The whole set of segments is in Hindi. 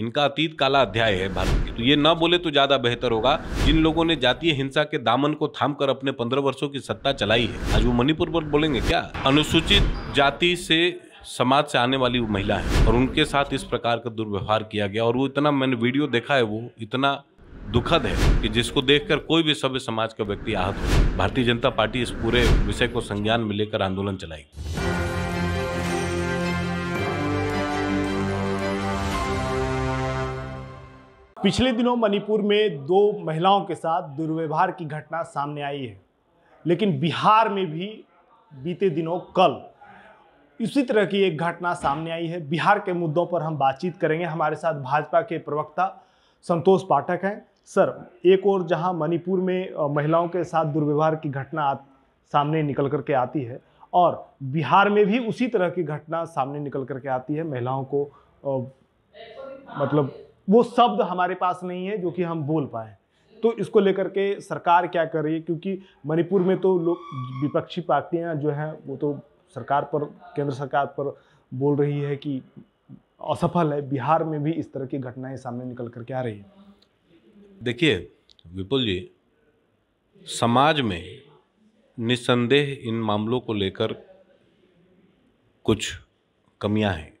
इनका अतीत काला अध्याय है भारत की तो ये ना बोले तो ज़्यादा बेहतर होगा जिन लोगों ने जातीय हिंसा के दामन को थाम कर अपने पंद्रह वर्षों की सत्ता चलाई है आज वो मणिपुर पर बोलेंगे क्या अनुसूचित जाति से समाज से आने वाली वो महिला है और उनके साथ इस प्रकार का दुर्व्यवहार किया गया और वो इतना मैंने वीडियो देखा है वो इतना दुखद है कि जिसको देखकर कोई भी सभ्य समाज का व्यक्ति आहत हो भारतीय जनता पार्टी इस पूरे विषय को संज्ञान में लेकर आंदोलन चलाएगी पिछले दिनों मणिपुर में दो महिलाओं के साथ दुर्व्यवहार की घटना सामने आई है लेकिन बिहार में भी बीते दिनों कल इसी तरह की एक घटना सामने आई है बिहार के मुद्दों पर हम बातचीत करेंगे हमारे साथ भाजपा के प्रवक्ता संतोष पाठक हैं सर एक और जहां मणिपुर में महिलाओं के साथ दुर्व्यवहार की घटना सामने निकल कर के आती है और बिहार में भी उसी तरह की घटना सामने निकल कर के आती है महिलाओं को मतलब वो शब्द हमारे पास नहीं है जो कि हम बोल पाए तो इसको लेकर के सरकार क्या कर रही है क्योंकि मणिपुर में तो लोग विपक्षी पार्टियां जो हैं वो तो सरकार पर केंद्र सरकार पर बोल रही है कि असफल है बिहार में भी इस तरह की घटनाएं सामने निकल कर के आ रही है देखिए विपुल जी समाज में निसंदेह इन मामलों को लेकर कुछ कमियां हैं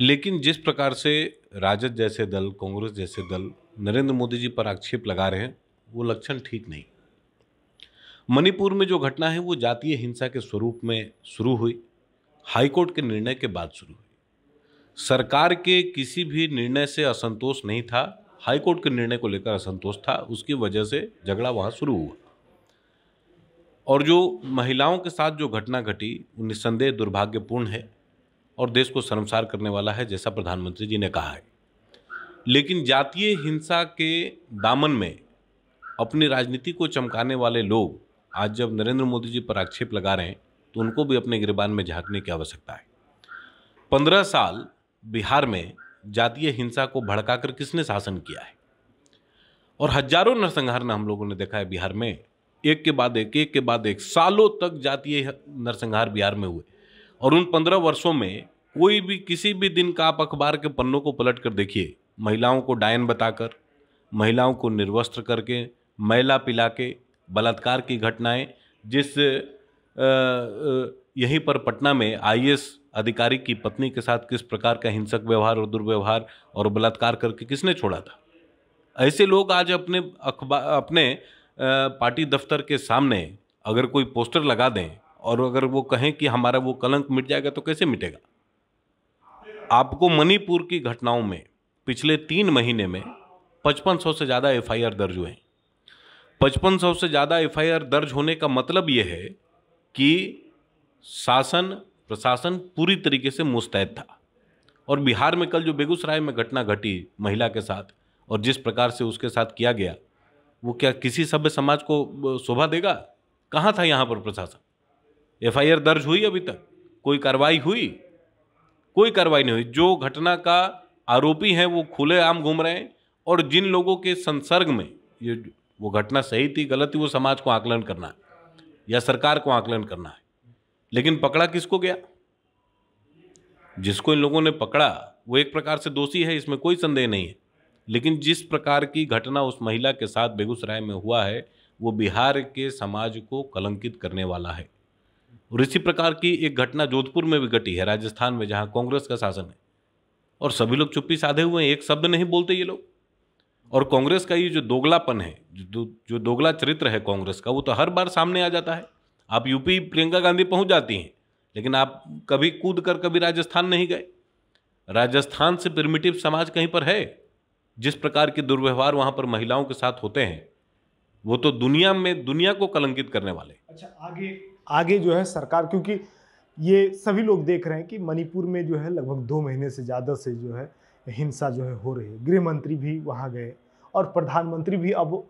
लेकिन जिस प्रकार से राजद जैसे दल कांग्रेस जैसे दल नरेंद्र मोदी जी पर आक्षेप लगा रहे हैं वो लक्षण ठीक नहीं मणिपुर में जो घटना है वो जातीय हिंसा के स्वरूप में शुरू हुई हाईकोर्ट के निर्णय के बाद शुरू हुई सरकार के किसी भी निर्णय से असंतोष नहीं था हाईकोर्ट के निर्णय को लेकर असंतोष था उसकी वजह से झगड़ा वहाँ शुरू हुआ और जो महिलाओं के साथ जो घटना घटी वो निस्संदेह दुर्भाग्यपूर्ण है और देश को शर्मसार करने वाला है जैसा प्रधानमंत्री जी ने कहा है लेकिन जातीय हिंसा के दामन में अपनी राजनीति को चमकाने वाले लोग आज जब नरेंद्र मोदी जी पर आक्षेप लगा रहे हैं तो उनको भी अपने गिरबान में झांकने की आवश्यकता है पंद्रह साल बिहार में जातीय हिंसा को भड़काकर किसने शासन किया है और हजारों नरसंहार ने हम लोगों ने देखा है बिहार में एक के बाद एक एक के बाद एक सालों तक जातीय नरसंहार बिहार में हुए और उन पंद्रह वर्षों में कोई भी किसी भी दिन का आप अखबार के पन्नों को पलट कर देखिए महिलाओं को डायन बताकर महिलाओं को निर्वस्त्र करके मैला पिला के बलात्कार की घटनाएं जिस यहीं पर पटना में आई अधिकारी की पत्नी के साथ किस प्रकार का हिंसक व्यवहार और दुर्व्यवहार और बलात्कार करके किसने छोड़ा था ऐसे लोग आज अपने अखबार अपने पार्टी दफ्तर के सामने अगर कोई पोस्टर लगा दें और अगर वो कहें कि हमारा वो कलंक मिट जाएगा तो कैसे मिटेगा आपको मणिपुर की घटनाओं में पिछले तीन महीने में पचपन सौ से ज़्यादा एफआईआर दर्ज हुए हैं सौ से ज़्यादा एफआईआर दर्ज होने का मतलब ये है कि शासन प्रशासन पूरी तरीके से मुस्तैद था और बिहार में कल जो बेगूसराय में घटना घटी महिला के साथ और जिस प्रकार से उसके साथ किया गया वो क्या किसी सभ्य समाज को शोभा देगा कहाँ था यहाँ पर प्रशासन एफआईआर दर्ज हुई अभी तक कोई कार्रवाई हुई कोई कार्रवाई नहीं हुई जो घटना का आरोपी है वो खुले आम घूम रहे हैं और जिन लोगों के संसर्ग में ये वो घटना सही थी गलत थी वो समाज को आकलन करना है या सरकार को आकलन करना है लेकिन पकड़ा किसको गया जिसको इन लोगों ने पकड़ा वो एक प्रकार से दोषी है इसमें कोई संदेह नहीं है लेकिन जिस प्रकार की घटना उस महिला के साथ बेगूसराय में हुआ है वो बिहार के समाज को कलंकित करने वाला है और इसी प्रकार की एक घटना जोधपुर में भी घटी है राजस्थान में जहाँ कांग्रेस का शासन है और सभी लोग चुप्पी साधे हुए हैं एक शब्द नहीं बोलते ये लोग और कांग्रेस का ये जो दोगलापन है जो जो दोगला चरित्र है कांग्रेस का वो तो हर बार सामने आ जाता है आप यूपी प्रियंका गांधी पहुंच जाती हैं लेकिन आप कभी कूद कर कभी राजस्थान नहीं गए राजस्थान से प्रिमिटिव समाज कहीं पर है जिस प्रकार के दुर्व्यवहार वहाँ पर महिलाओं के साथ होते हैं वो तो दुनिया में दुनिया को कलंकित करने वाले अच्छा आगे आगे जो है सरकार क्योंकि ये सभी लोग देख रहे हैं कि मणिपुर में जो है लगभग दो महीने से ज़्यादा से जो है हिंसा जो है हो रही है गृह मंत्री भी वहाँ गए और प्रधानमंत्री भी अब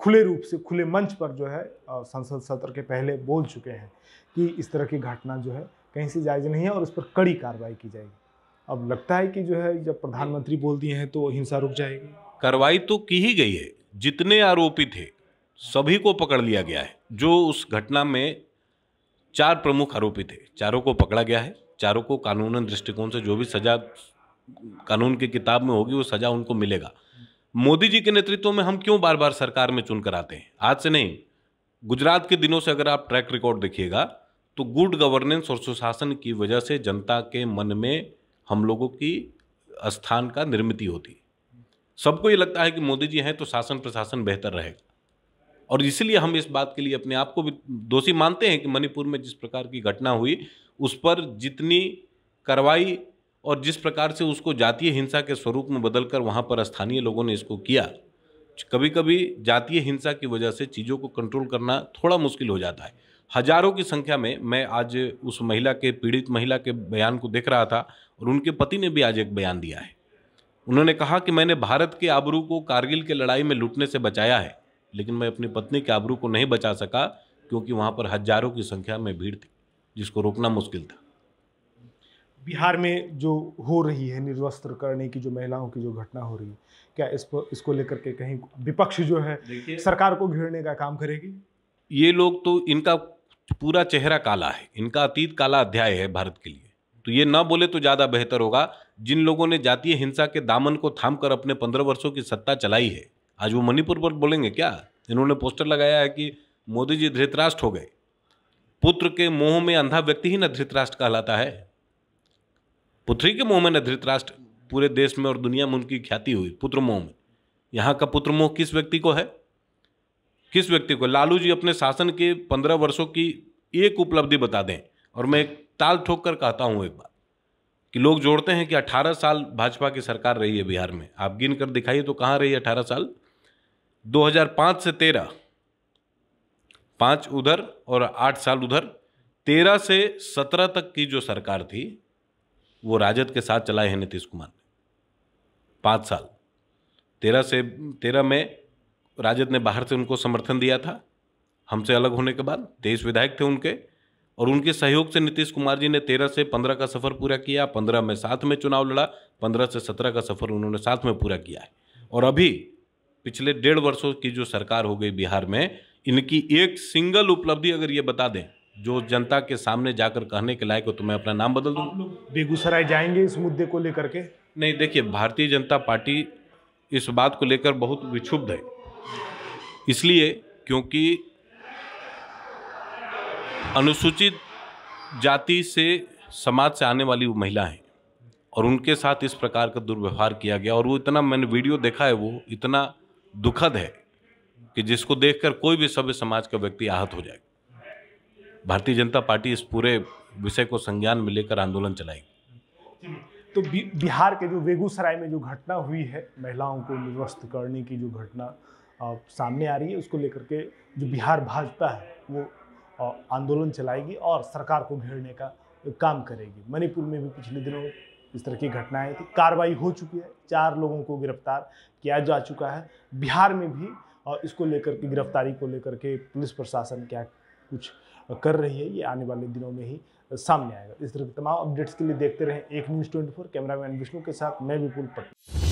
खुले रूप से खुले मंच पर जो है संसद सत्र के पहले बोल चुके हैं कि इस तरह की घटना जो है कहीं से जायज़ नहीं है और उस पर कड़ी कार्रवाई की जाएगी अब लगता है कि जो है जब प्रधानमंत्री बोल दिए हैं तो हिंसा रुक जाएगी कार्रवाई तो की ही गई है जितने आरोपी थे सभी को पकड़ लिया गया है जो उस घटना में चार प्रमुख आरोपी थे चारों को पकड़ा गया है चारों को कानूनन दृष्टिकोण से जो भी सजा कानून की किताब में होगी वो सजा उनको मिलेगा मोदी जी के नेतृत्व में हम क्यों बार बार सरकार में चुन कर आते हैं आज से नहीं गुजरात के दिनों से अगर आप ट्रैक रिकॉर्ड देखिएगा तो गुड गवर्नेंस और सुशासन की वजह से जनता के मन में हम लोगों की स्थान का निर्मित होती सबको ये लगता है कि मोदी जी हैं तो शासन प्रशासन बेहतर रहेगा और इसलिए हम इस बात के लिए अपने आप को भी दोषी मानते हैं कि मणिपुर में जिस प्रकार की घटना हुई उस पर जितनी कार्रवाई और जिस प्रकार से उसको जातीय हिंसा के स्वरूप में बदलकर वहाँ पर स्थानीय लोगों ने इसको किया कभी कभी जातीय हिंसा की वजह से चीज़ों को कंट्रोल करना थोड़ा मुश्किल हो जाता है हजारों की संख्या में मैं आज उस महिला के पीड़ित महिला के बयान को देख रहा था और उनके पति ने भी आज एक बयान दिया है उन्होंने कहा कि मैंने भारत के आबरू को कारगिल के लड़ाई में लूटने से बचाया है लेकिन मैं अपनी पत्नी के आबरू को नहीं बचा सका क्योंकि वहाँ पर हजारों की संख्या में भीड़ थी जिसको रोकना मुश्किल था बिहार में जो हो रही है निर्वस्त्र करने की जो महिलाओं की जो घटना हो रही है क्या इस पर इसको लेकर के कहीं विपक्ष जो है सरकार को घेरने का काम करेगी ये लोग तो इनका पूरा चेहरा काला है इनका अतीत काला अध्याय है भारत के लिए तो ये ना बोले तो ज़्यादा बेहतर होगा जिन लोगों ने जातीय हिंसा के दामन को थाम कर अपने पंद्रह वर्षों की सत्ता चलाई है आज वो मणिपुर पर बोलेंगे क्या इन्होंने पोस्टर लगाया है कि मोदी जी धृतराष्ट्र हो गए पुत्र के मोह में अंधा व्यक्ति ही न धृतराष्ट्र कहलाता है पुत्री के मोह में न धृतराष्ट्र पूरे देश में और दुनिया में उनकी ख्याति हुई पुत्र मोह में यहाँ का पुत्र मोह किस व्यक्ति को है किस व्यक्ति को लालू जी अपने शासन के पंद्रह वर्षों की एक उपलब्धि बता दें और मैं एक ताल ठोक कर कहता हूँ एक बार कि लोग जोड़ते हैं कि 18 साल भाजपा की सरकार रही है बिहार में आप गिन कर दिखाइए तो कहाँ रही है 18 साल 2005 से 13 पाँच उधर और आठ साल उधर तेरह से सत्रह तक की जो सरकार थी वो राजद के साथ चलाए हैं नीतीश कुमार ने पाँच साल तेरह से तेरह में राजद ने बाहर से उनको समर्थन दिया था हमसे अलग होने के बाद तेईस विधायक थे उनके और उनके सहयोग से नीतीश कुमार जी ने तेरह से पंद्रह का सफ़र पूरा किया पंद्रह में साथ में चुनाव लड़ा पंद्रह से सत्रह का सफ़र उन्होंने साथ में पूरा किया है और अभी पिछले डेढ़ वर्षों की जो सरकार हो गई बिहार में इनकी एक सिंगल उपलब्धि अगर ये बता दें जो जनता के सामने जाकर कहने के लायक हो तो मैं अपना नाम बदल दूँ बेगूसराय जाएंगे इस मुद्दे को लेकर के नहीं देखिए भारतीय जनता पार्टी इस बात को लेकर बहुत विक्षुब्ध है इसलिए क्योंकि अनुसूचित जाति से समाज से आने वाली वो महिला हैं और उनके साथ इस प्रकार का दुर्व्यवहार किया गया और वो इतना मैंने वीडियो देखा है वो इतना दुखद है कि जिसको देखकर कोई भी सभ्य समाज का व्यक्ति आहत हो जाए भारतीय जनता पार्टी इस पूरे विषय को संज्ञान में लेकर आंदोलन चलाएगी तो बिहार के जो बेगूसराय में जो घटना हुई है महिलाओं को निर्वस्त करने की जो घटना सामने आ रही है उसको लेकर के जो बिहार भाजपा है वो आंदोलन चलाएगी और सरकार को घेरने का काम करेगी मणिपुर में भी पिछले दिनों इस तरह की घटनाएं थी कार्रवाई हो चुकी है चार लोगों को गिरफ्तार किया जा चुका है बिहार में भी और इसको लेकर के गिरफ्तारी को लेकर के पुलिस प्रशासन क्या कुछ कर रही है ये आने वाले दिनों में ही सामने आएगा इस तरह के तमाम अपडेट्स के लिए देखते रहें एक news twenty four cameraman Vishnu के साथ मैं विपुल पटेल